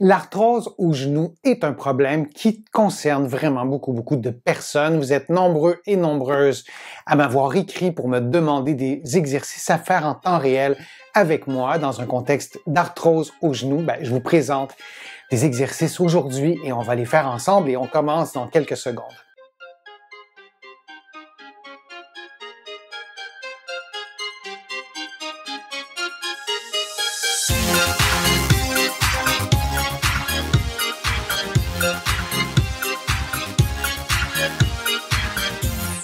L'arthrose au genou est un problème qui concerne vraiment beaucoup, beaucoup de personnes. Vous êtes nombreux et nombreuses à m'avoir écrit pour me demander des exercices à faire en temps réel avec moi dans un contexte d'arthrose au genou. Ben, je vous présente des exercices aujourd'hui et on va les faire ensemble et on commence dans quelques secondes.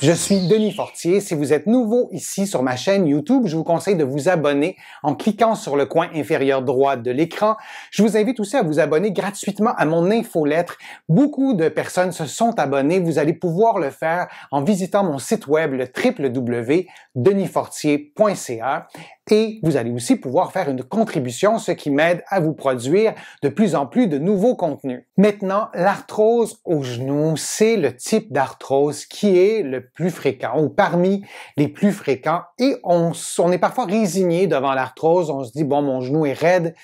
Je suis Denis Fortier. Si vous êtes nouveau ici sur ma chaîne YouTube, je vous conseille de vous abonner en cliquant sur le coin inférieur droit de l'écran. Je vous invite aussi à vous abonner gratuitement à mon infolettre. Beaucoup de personnes se sont abonnées. Vous allez pouvoir le faire en visitant mon site web le www.denisfortier.ca et vous allez aussi pouvoir faire une contribution, ce qui m'aide à vous produire de plus en plus de nouveaux contenus. Maintenant, l'arthrose au genou, c'est le type d'arthrose qui est le plus fréquent ou parmi les plus fréquents et on, est parfois résigné devant l'arthrose. On se dit, bon, mon genou est raide,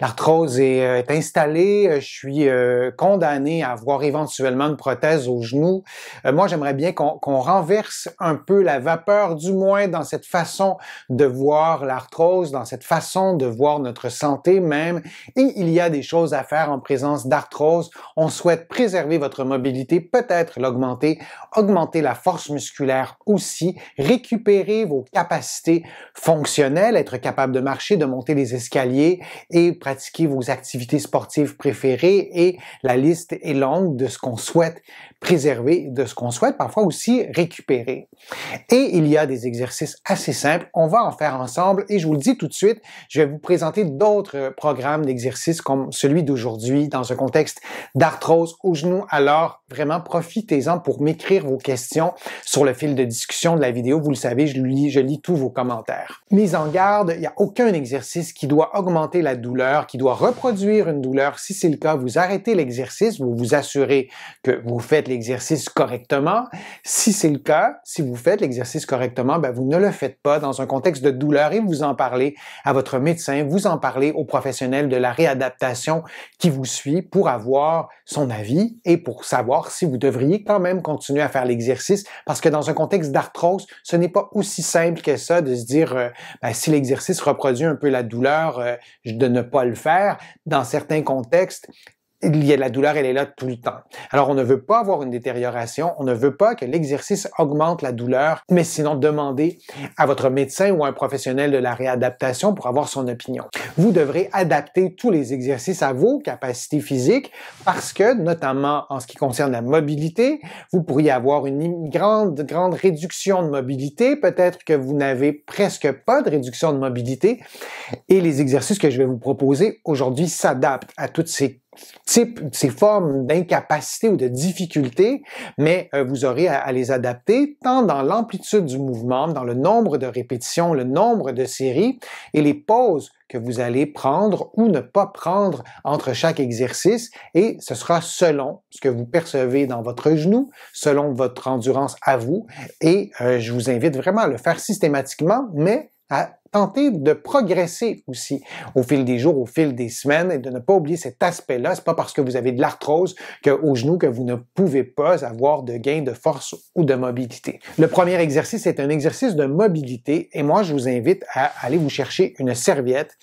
l'arthrose est, euh, installée, euh, je suis euh, condamné à avoir éventuellement une prothèse au genou. moi, j'aimerais bien qu'on renverse un peu la vapeur, du moins dans cette façon de voir l'arthrose, dans cette façon de voir notre santé même, et il y a des choses à faire en présence d'arthrose. On souhaite préserver votre mobilité, peut-être l'augmenter, augmenter la force musculaire aussi, récupérer vos capacités fonctionnelles, être capable de marcher, de monter les escaliers et pratiquer vos activités sportives préférées. Et la liste est longue de ce qu'on souhaite préserver, de ce qu'on souhaite parfois aussi récupérer. Et il y a des exercices assez simples. On va en faire ensemble et je vous le dis tout de suite, je vais vous présenter d'autres euh, programmes d'exercices comme celui d'aujourd'hui dans un contexte d'arthrose au genou. Alors, Vraiment, profitez-en pour m'écrire vos questions sur le fil de discussion de la vidéo. Vous le savez, je lis, je lis tous vos commentaires. Mise en garde, il n'y a aucun exercice qui doit augmenter la douleur, qui doit reproduire une douleur. Si c'est le cas, vous arrêtez l'exercice, vous vous assurez que vous faites l'exercice correctement. Si c'est le cas, si vous faites l'exercice correctement, ben, vous ne le faites pas dans un contexte de douleur et vous en parlez à votre médecin, vous en parlez au professionnel de la réadaptation qui vous suit pour avoir son avis et pour savoir si vous devriez quand même continuer à faire l'exercice, parce que dans un contexte d'arthrose, ce n'est pas aussi simple que ça de se dire, euh, ben, si l'exercice reproduit un peu la douleur, euh, de ne pas le faire. Dans certains contextes, il y a la douleur, elle est là tout le temps. Alors, on ne veut pas avoir une détérioration, on ne veut pas que l'exercice augmente la douleur, mais sinon demandez à votre médecin ou à un professionnel de la réadaptation pour avoir son opinion. Vous devrez adapter tous les exercices à vos capacités physiques parce que, notamment en ce qui concerne la mobilité, vous pourriez avoir une grande, grande réduction de mobilité, peut-être que vous n'avez presque pas de réduction de mobilité et les exercices que je vais vous proposer aujourd'hui s'adaptent à toutes ces type ces formes d'incapacité ou de difficulté, mais euh, vous aurez à, les adapter tant dans l'amplitude du mouvement, dans le nombre de répétitions, le nombre de séries et les pauses que vous allez prendre ou ne pas prendre entre chaque exercice et ce sera selon ce que vous percevez dans votre genou, selon votre endurance à vous et euh, je vous invite vraiment à le faire systématiquement, mais à tenter de progresser aussi au fil des jours, au fil des semaines et de ne pas oublier cet aspect-là. C'est pas parce que vous avez de l'arthrose que au genou que vous ne pouvez pas avoir de gain de force ou de mobilité. Le premier exercice est un exercice de mobilité et moi je vous invite à aller vous chercher une serviette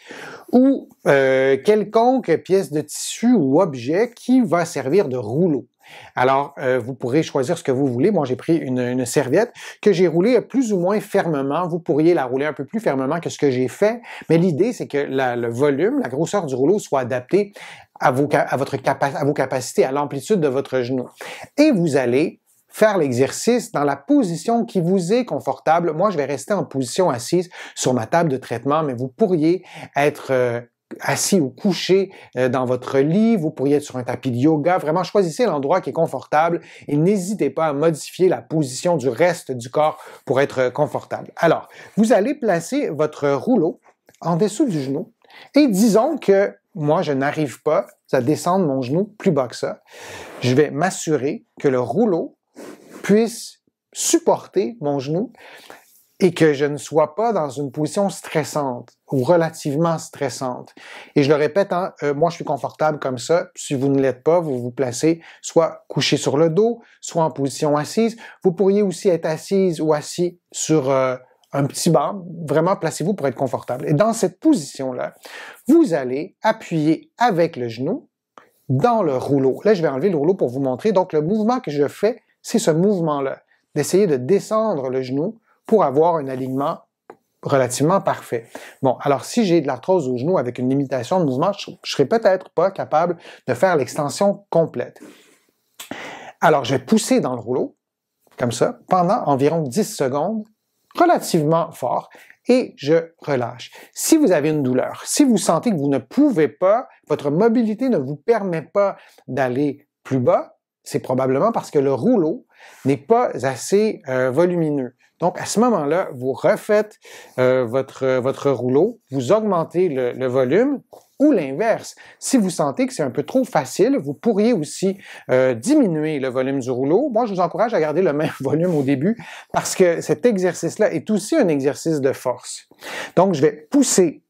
ou euh, quelconque pièce de tissu ou objet qui va servir de rouleau. Alors, euh, vous pourrez choisir ce que vous voulez. Moi, j'ai pris une, serviette que j'ai roulée plus ou moins fermement. Vous pourriez la rouler un peu plus fermement que ce que j'ai fait, mais l'idée, c'est que le volume, la grosseur du rouleau soit adaptée à vos, à votre à vos capacités, à l'amplitude de votre genou. Et vous allez faire l'exercice dans la position qui vous est confortable. Moi, je vais rester en position assise sur ma table de traitement, mais vous pourriez être euh, assis ou couché euh, dans votre lit, vous pourriez être sur un tapis de yoga, vraiment choisissez l'endroit qui est confortable et n'hésitez pas à modifier la position du reste du corps pour être euh, confortable. Alors, vous allez placer votre rouleau en dessous du genou et disons que moi, je n'arrive pas à descendre mon genou plus bas que ça. Je vais m'assurer que le rouleau puisse supporter mon genou et que je ne sois pas dans une position stressante ou relativement stressante. Et je le répète, hein, euh, moi je suis confortable comme ça. Si vous ne l'êtes pas, vous vous placez soit couché sur le dos, soit en position assise. Vous pourriez aussi être assise ou assis sur euh, un petit banc. Vraiment, placez-vous pour être confortable. Et dans cette position-là, vous allez appuyer avec le genou dans le rouleau. Là, je vais enlever le rouleau pour vous montrer. Donc le mouvement que je fais, c'est ce mouvement-là, d'essayer de descendre le genou pour avoir un alignement relativement parfait. Bon, alors si j'ai de l'arthrose au genou avec une limitation de mouvement, je, ne serais peut-être pas capable de faire l'extension complète. Alors, je vais pousser dans le rouleau, comme ça, pendant environ 10 secondes, relativement fort, et je relâche. Si vous avez une douleur, si vous sentez que vous ne pouvez pas, votre mobilité ne vous permet pas d'aller plus bas, c'est probablement parce que le rouleau n'est pas assez euh, volumineux. Donc, à ce moment-là, vous refaites euh, votre, votre rouleau, vous augmentez le, volume ou l'inverse. Si vous sentez que c'est un peu trop facile, vous pourriez aussi euh, diminuer le volume du rouleau. Moi, je vous encourage à garder le même volume au début parce que cet exercice-là est aussi un exercice de force. Donc, je vais pousser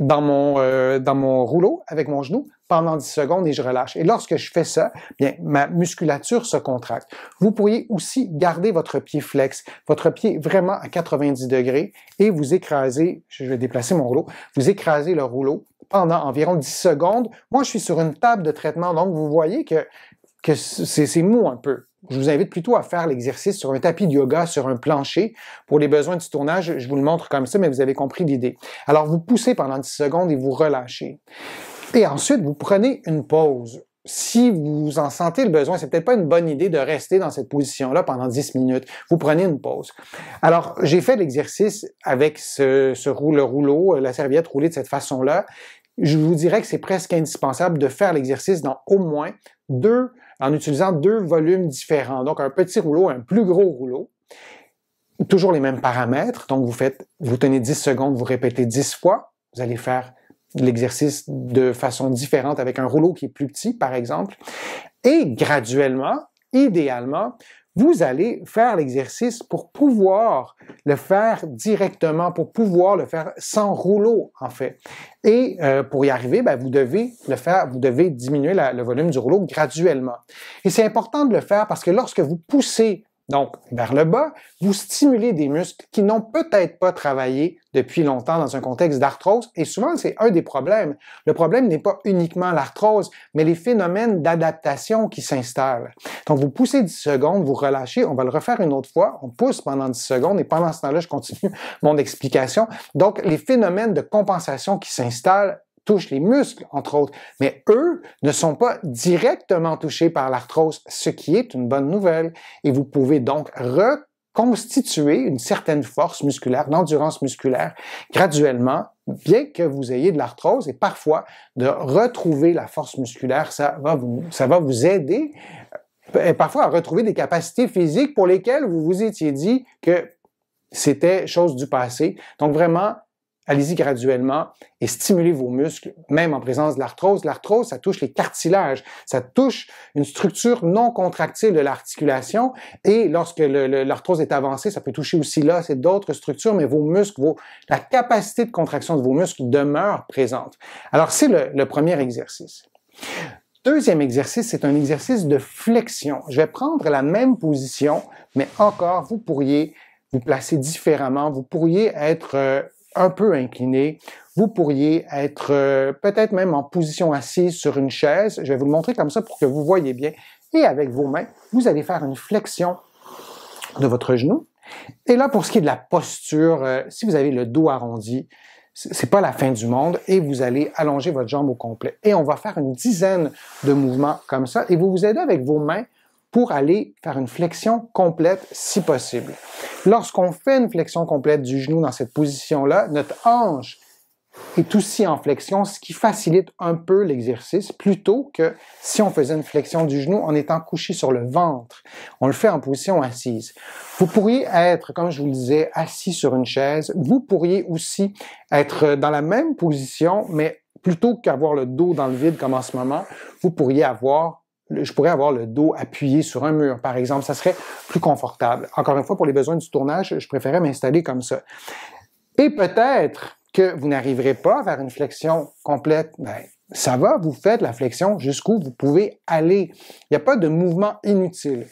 dans mon, euh, dans mon rouleau avec mon genou pendant 10 secondes et je relâche. Et lorsque je fais ça, bien, ma musculature se contracte. Vous pourriez aussi garder votre pied flex, votre pied vraiment à 90 degrés et vous écraser, je vais déplacer mon rouleau, vous écrasez le rouleau pendant environ 10 secondes. Moi, je suis sur une table de traitement, donc vous voyez que, que c'est mou un peu. Je vous invite plutôt à faire l'exercice sur un tapis de yoga, sur un plancher. Pour les besoins du tournage, je vous le montre comme ça, mais vous avez compris l'idée. Alors, vous poussez pendant 10 secondes et vous relâchez. Et ensuite, vous prenez une pause. Si vous en sentez le besoin, c'est peut-être pas une bonne idée de rester dans cette position-là pendant 10 minutes. Vous prenez une pause. Alors, j'ai fait l'exercice avec ce, ce rouleau, rouleau, euh, la serviette roulée de cette façon-là. Je vous dirais que c'est presque indispensable de faire l'exercice dans au moins deux, en utilisant deux volumes différents. Donc, un petit rouleau, un plus gros rouleau toujours les mêmes paramètres. Donc, vous faites, vous tenez 10 secondes, vous répétez 10 fois. Vous allez faire l'exercice de façon différente avec un rouleau qui est plus petit, par exemple. Et graduellement, idéalement, vous allez faire l'exercice pour pouvoir le faire directement, pour pouvoir le faire sans rouleau, en fait. Et euh, pour y arriver, ben, vous devez le faire, vous devez diminuer le volume du rouleau graduellement. Et c'est important de le faire parce que lorsque vous poussez donc vers le bas, vous stimulez des muscles qui n'ont peut-être pas travaillé depuis longtemps dans un contexte d'arthrose. Et souvent, c'est un des problèmes. Le problème n'est pas uniquement l'arthrose, mais les phénomènes d'adaptation qui s'installent. Donc, vous poussez 10 secondes, vous relâchez, on va le refaire une autre fois, on pousse pendant 10 secondes et pendant ce temps-là, je continue mon explication. Donc, les phénomènes de compensation qui s'installent les muscles, entre autres. Mais eux ne sont pas directement touchés par l'arthrose, ce qui est une bonne nouvelle. Et vous pouvez donc reconstituer une certaine force musculaire, d'endurance musculaire, graduellement, bien que vous ayez de l'arthrose. Et parfois, de retrouver la force musculaire, ça va vous, ça va vous aider euh, et parfois à retrouver des capacités physiques pour lesquelles vous vous étiez dit que c'était chose du passé. Donc vraiment, Allez-y graduellement et stimulez vos muscles, même en présence de l'arthrose. L'arthrose, ça touche les cartilages, ça touche une structure non contractile de l'articulation et lorsque l'arthrose est avancée, ça peut toucher aussi là, c'est d'autres structures, mais vos muscles, la capacité de contraction de vos muscles demeure présente. Alors, c'est le, le premier exercice. Deuxième exercice, c'est un exercice de flexion. Je vais prendre la même position, mais encore, vous pourriez vous placer différemment. Vous pourriez être euh, un peu incliné, vous pourriez être euh, peut-être même en position assise sur une chaise. Je vais vous le montrer comme ça pour que vous voyez bien. Et avec vos mains, vous allez faire une flexion de votre genou. Et là, pour ce qui est de la posture, euh, si vous avez le dos arrondi, ce c'est pas la fin du monde et vous allez allonger votre jambe au complet. Et on va faire une dizaine de mouvements comme ça et vous vous aidez avec vos mains pour aller faire une flexion complète si possible. Lorsqu'on fait une flexion complète du genou dans cette position-là, notre hanche est aussi en flexion, ce qui facilite un peu l'exercice, plutôt que si on faisait une flexion du genou en étant couché sur le ventre. On le fait en position assise. Vous pourriez être, comme je vous le disais, assis sur une chaise. Vous pourriez aussi être dans la même position, mais plutôt qu'avoir le dos dans le vide comme en ce moment, vous pourriez avoir je pourrais avoir le dos appuyé sur un mur, par exemple. Ça serait plus confortable. Encore une fois, pour les besoins du tournage, je préférais m'installer comme ça. Et peut-être que vous n'arriverez pas vers une flexion complète. Ben, ça va, vous faites la flexion jusqu'où vous pouvez aller. Il n'y a pas de mouvement inutile.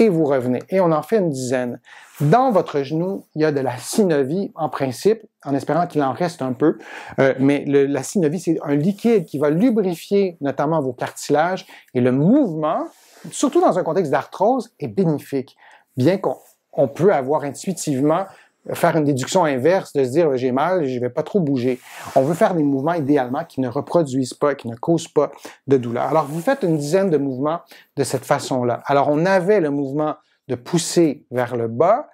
Et vous revenez. Et on en fait une dizaine. Dans votre genou, il y a de la synovie en principe, en espérant qu'il en reste un peu. Euh, mais la synovie, c'est un liquide qui va lubrifier notamment vos cartilages. Et le mouvement, surtout dans un contexte d'arthrose, est bénéfique. Bien qu'on peut avoir intuitivement faire une déduction inverse, de se dire j'ai mal, je ne vais pas trop bouger. On veut faire des mouvements idéalement qui ne reproduisent pas, qui ne causent pas de douleur. Alors vous faites une dizaine de mouvements de cette façon-là. Alors on avait le mouvement de pousser vers le bas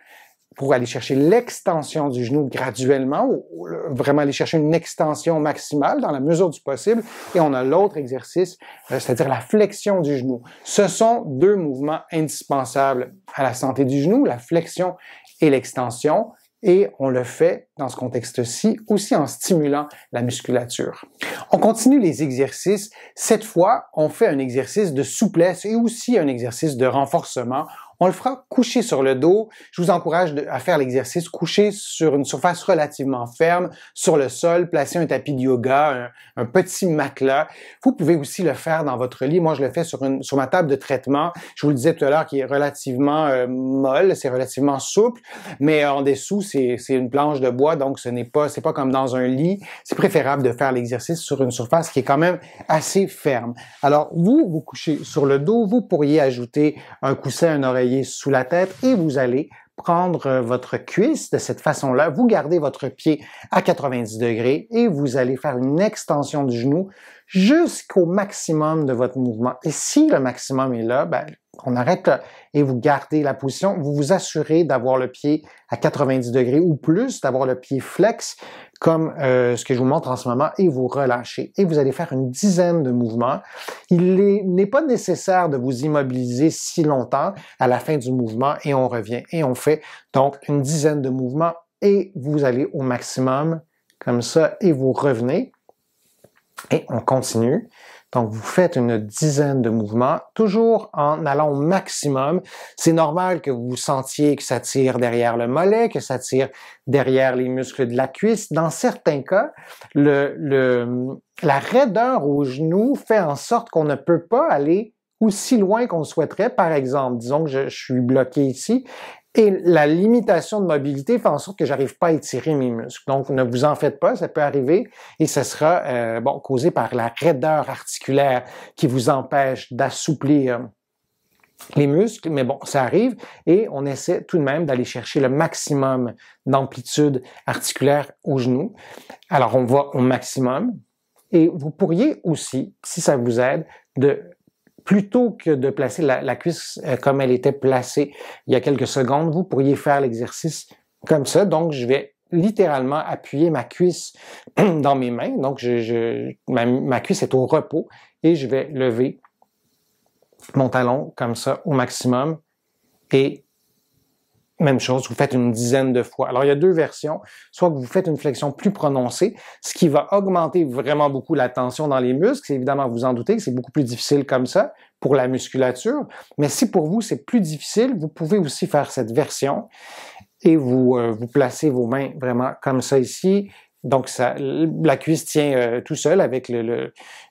pour aller chercher l'extension du genou graduellement, ou vraiment aller chercher une extension maximale dans la mesure du possible. Et on a l'autre exercice, euh, c'est-à-dire la flexion du genou. Ce sont deux mouvements indispensables à la santé du genou, la flexion et l'extension et on le fait dans ce contexte-ci aussi en stimulant la musculature. On continue les exercices. Cette fois, on fait un exercice de souplesse et aussi un exercice de renforcement on le fera couché sur le dos. Je vous encourage à faire l'exercice couché sur une surface relativement ferme, sur le sol, placer un tapis de yoga, un, petit matelas. Vous pouvez aussi le faire dans votre lit. Moi, je le fais sur, une, ma table de traitement. Je vous le disais tout à l'heure qui est relativement euh, molle, c'est relativement souple, mais en dessous, c'est une planche de bois, donc ce n'est pas, c'est pas comme dans un lit. C'est préférable de faire l'exercice sur une surface qui est quand même assez ferme. Alors, vous, vous couchez sur le dos, vous pourriez ajouter un coussin, un oreiller sous la tête et vous allez prendre euh, votre cuisse de cette façon-là. Vous gardez votre pied à 90 degrés et vous allez faire une extension du genou jusqu'au maximum de votre mouvement. Et si le maximum est là, ben, on arrête et vous gardez la position. Vous vous assurez d'avoir le pied à 90 degrés ou plus, d'avoir le pied flex comme euh, ce que je vous montre en ce moment, et vous relâchez. Et vous allez faire une dizaine de mouvements. Il n'est pas nécessaire de vous immobiliser si longtemps à la fin du mouvement et on revient. Et on fait donc une dizaine de mouvements et vous allez au maximum comme ça et vous revenez. Et on continue. Donc, vous faites une dizaine de mouvements, toujours en allant au maximum. C'est normal que vous sentiez que ça tire derrière le mollet, que ça tire derrière les muscles de la cuisse. Dans certains cas, le, la raideur au genou fait en sorte qu'on ne peut pas aller aussi loin qu'on souhaiterait. Par exemple, disons que je suis bloqué ici et la limitation de mobilité fait en sorte que j'arrive pas à étirer mes muscles. Donc, ne vous en faites pas, ça peut arriver et ce sera euh, bon causé par la raideur articulaire qui vous empêche d'assouplir les muscles, mais bon, ça arrive et on essaie tout de même d'aller chercher le maximum d'amplitude articulaire au genou. Alors, on va au maximum et vous pourriez aussi, si ça vous aide, de plutôt que de placer la, cuisse euh, comme elle était placée il y a quelques secondes, vous pourriez faire l'exercice comme ça. Donc, je vais littéralement appuyer ma cuisse dans mes mains. Donc, je, ma, ma, cuisse est au repos et je vais lever mon talon comme ça au maximum et même chose, vous faites une dizaine de fois. Alors, il y a deux versions. Soit que vous faites une flexion plus prononcée, ce qui va augmenter vraiment beaucoup la tension dans les muscles. Évidemment, vous en doutez que c'est beaucoup plus difficile comme ça pour la musculature. Mais si pour vous, c'est plus difficile, vous pouvez aussi faire cette version et vous, euh, vous placez vos mains vraiment comme ça ici donc, la cuisse tient euh, tout seul avec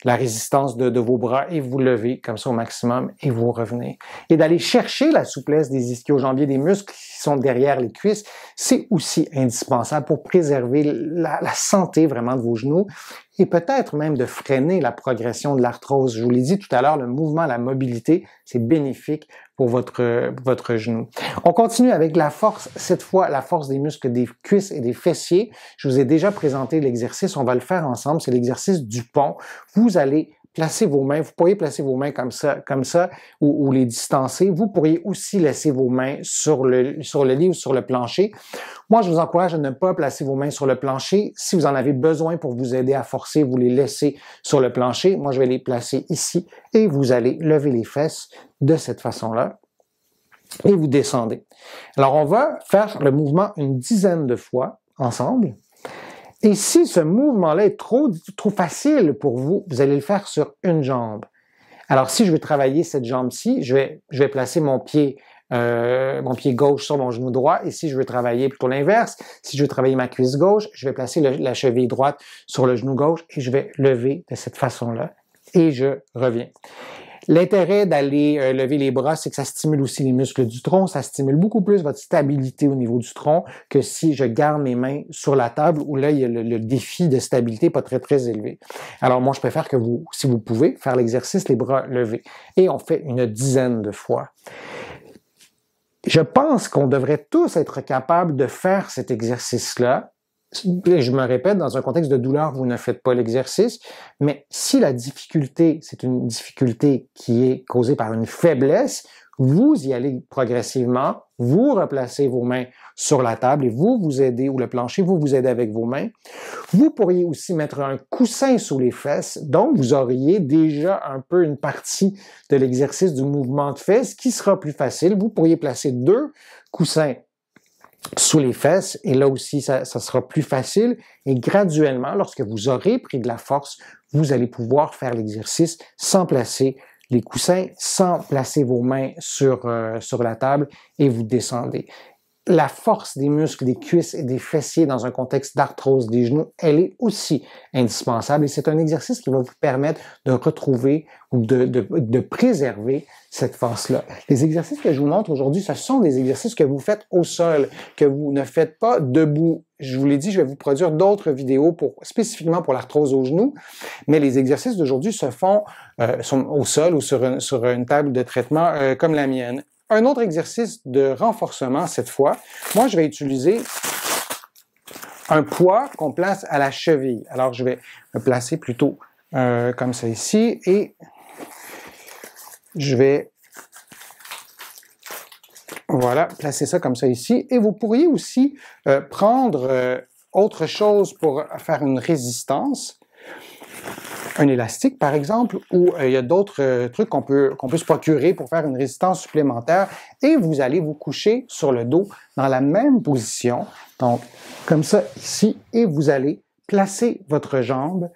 la résistance de, vos bras et vous levez comme ça au maximum et vous revenez. Et d'aller chercher la souplesse des ischio-jambiers, des muscles qui sont derrière les cuisses, c'est aussi indispensable pour préserver la, la santé vraiment de vos genoux et peut-être même de freiner la progression de l'arthrose. Je vous l'ai dit tout à l'heure, le mouvement, la mobilité, c'est bénéfique pour votre, votre genou. On continue avec la force, cette fois la force des muscles des cuisses et des fessiers. Je vous ai déjà présenté l'exercice, on va le faire ensemble, c'est l'exercice du pont. Vous allez Placez vos mains. Vous pourriez placer vos mains comme ça, comme ça ou, ou les distancer. Vous pourriez aussi laisser vos mains sur le, sur le lit ou sur le plancher. Moi, je vous encourage à ne pas placer vos mains sur le plancher. Si vous en avez besoin pour vous aider à forcer, vous les laissez sur le plancher. Moi, je vais les placer ici et vous allez lever les fesses de cette façon-là et vous descendez. Alors, on va faire le mouvement une dizaine de fois ensemble. Et si ce mouvement-là est trop, facile pour vous, vous allez le faire sur une jambe. Alors, si je veux travailler cette jambe-ci, je vais, placer euh, mon pied, gauche sur mon genou droit. Et si je veux travailler plutôt l'inverse, si je veux travailler ma cuisse gauche, je vais placer la cheville droite sur le genou gauche et je vais lever de cette façon-là. Et je reviens. L'intérêt d'aller euh, lever les bras, c'est que ça stimule aussi les muscles du tronc, ça stimule beaucoup plus votre stabilité au niveau du tronc que si je garde mes mains sur la table où là, il y a le, défi de stabilité pas très, très élevé. Alors, moi, je préfère que vous, si vous pouvez, faire l'exercice les bras levés. Et on fait une dizaine de fois. Je pense qu'on devrait tous être capables de faire cet exercice-là ben, je me répète, dans un contexte de douleur, vous ne faites pas l'exercice, mais si la difficulté, c'est une difficulté qui est causée par une faiblesse, vous y allez progressivement, vous replacez vos mains sur la table et vous vous aidez, ou le plancher, vous vous aidez avec vos mains. Vous pourriez aussi mettre un coussin sous les fesses, donc vous auriez déjà un peu une partie de l'exercice du mouvement de fesses qui sera plus facile. Vous pourriez placer deux coussins sous les fesses. Et là aussi, ça, sera plus facile. Et graduellement, lorsque vous aurez pris de la force, vous allez pouvoir faire l'exercice sans placer les coussins, sans placer vos mains sur, euh, sur la table et vous descendez la force des muscles des cuisses et des fessiers dans un contexte d'arthrose des genoux, elle est aussi indispensable et c'est un exercice qui va vous permettre de retrouver ou de, de, préserver cette force-là. Les exercices que je vous montre aujourd'hui, ce sont des exercices que vous faites au sol, que vous ne faites pas debout. Je vous l'ai dit, je vais vous produire d'autres vidéos pour, spécifiquement pour l'arthrose aux genoux, mais les exercices d'aujourd'hui se font euh, sont au sol ou sur une, sur une table de traitement euh, comme la mienne un autre exercice de renforcement cette fois. Moi, je vais utiliser un poids qu'on place à la cheville. Alors, je vais me placer plutôt euh, comme ça ici et je vais voilà, placer ça comme ça ici. Et vous pourriez aussi euh, prendre euh, autre chose pour faire une résistance un élastique, par exemple, ou euh, il y a d'autres euh, trucs qu'on peut, qu'on peut se procurer pour faire une résistance supplémentaire. Et vous allez vous coucher sur le dos dans la même position. Donc, comme ça, ici, et vous allez placer votre jambe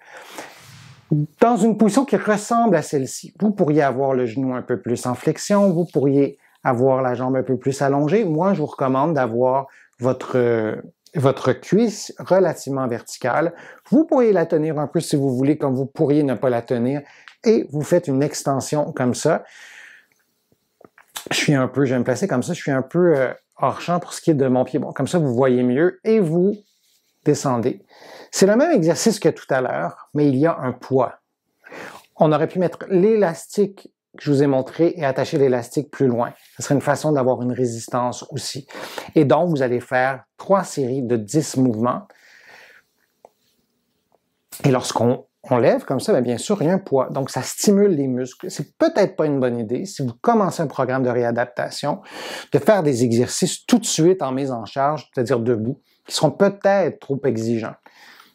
dans une position qui ressemble à celle-ci. Vous pourriez avoir le genou un peu plus en flexion, vous pourriez avoir la jambe un peu plus allongée. Moi, je vous recommande d'avoir votre, euh, votre cuisse relativement verticale. Vous pourriez la tenir un peu si vous voulez, comme vous pourriez ne pas la tenir. Et vous faites une extension comme ça. Je suis un peu, j'aime vais me placer comme ça, je suis un peu euh, hors champ pour ce qui est de mon pied. Bon, comme ça, vous voyez mieux. Et vous descendez. C'est le même exercice que tout à l'heure, mais il y a un poids. On aurait pu mettre l'élastique que je vous ai montré et attacher l'élastique plus loin. Ce serait une façon d'avoir une résistance aussi. Et donc, vous allez faire trois séries de dix mouvements. Et lorsqu'on lève comme ça, ben, bien, sûr, il y a un poids. Donc, ça stimule les muscles. C'est peut-être pas une bonne idée, si vous commencez un programme de réadaptation, de faire des exercices tout de suite en mise en charge, c'est-à-dire debout, qui seront peut-être trop exigeants.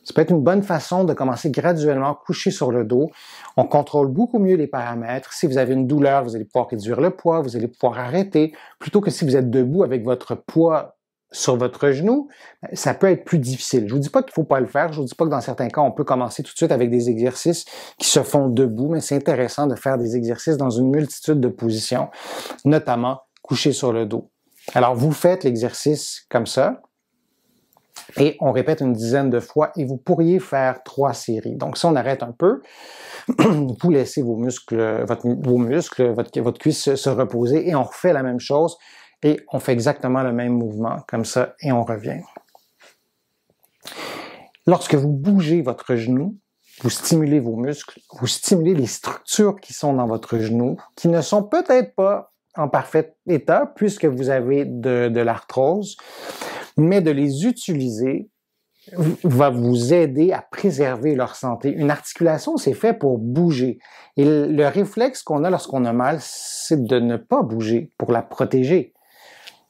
Ça peut être une bonne façon de commencer graduellement, couché sur le dos. On contrôle beaucoup mieux les paramètres. Si vous avez une douleur, vous allez pouvoir réduire le poids, vous allez pouvoir arrêter, plutôt que si vous êtes debout avec votre poids sur votre genou, ben, ça peut être plus difficile. Je vous dis pas qu'il faut pas le faire. Je vous dis pas que dans certains cas, on peut commencer tout de suite avec des exercices qui se font debout, mais c'est intéressant de faire des exercices dans une multitude de positions, notamment couché sur le dos. Alors, vous faites l'exercice comme ça. Et on répète une dizaine de fois et vous pourriez faire trois séries. Donc, si on arrête un peu, vous laissez vos muscles, votre, vos muscles, votre, cuisse se, reposer et on refait la même chose et on fait exactement le même mouvement comme ça et on revient. Lorsque vous bougez votre genou, vous stimulez vos muscles, vous stimulez les structures qui sont dans votre genou, qui ne sont peut-être pas en parfait état puisque vous avez de l'arthrose mais de les utiliser va vous aider à préserver leur santé. Une articulation, c'est fait pour bouger. Et le réflexe qu'on a lorsqu'on a mal, c'est de ne pas bouger pour la protéger.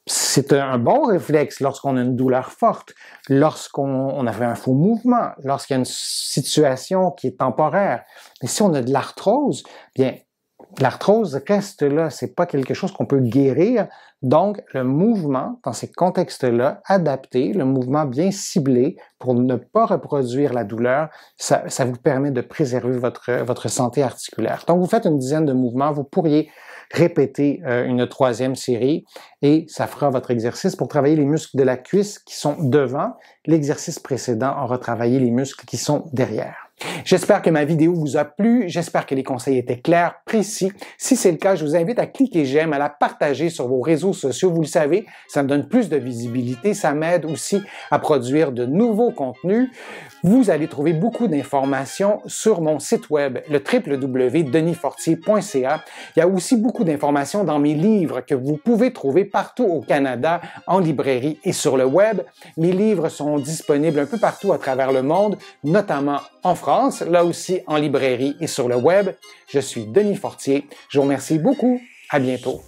C'est un bon réflexe lorsqu'on a une douleur forte, lorsqu'on a fait un faux mouvement, lorsqu'il y a une situation qui est temporaire. Mais si on a de l'arthrose, bien, l'arthrose reste là. C'est pas quelque chose qu'on peut guérir, donc, le mouvement, dans ces contextes-là, adapté, le mouvement bien ciblé pour ne pas reproduire la douleur, ça, vous permet de préserver votre, votre santé articulaire. Donc, vous faites une dizaine de mouvements, vous pourriez répéter euh, une troisième série et ça fera votre exercice pour travailler les muscles de la cuisse qui sont devant. L'exercice précédent aura travaillé les muscles qui sont derrière. J'espère que ma vidéo vous a plu, j'espère que les conseils étaient clairs, précis. Si c'est le cas, je vous invite à cliquer j'aime, à la partager sur vos réseaux sociaux, vous le savez, ça me donne plus de visibilité, ça m'aide aussi à produire de nouveaux contenus. Vous allez trouver beaucoup d'informations sur mon site web, le www.denisfortier.ca. Il y a aussi beaucoup d'informations dans mes livres que vous pouvez trouver partout au Canada, en librairie et sur le web. Mes livres sont disponibles un peu partout à travers le monde, notamment en France là aussi en librairie et sur le web. Je suis Denis Fortier. Je vous remercie beaucoup. À bientôt.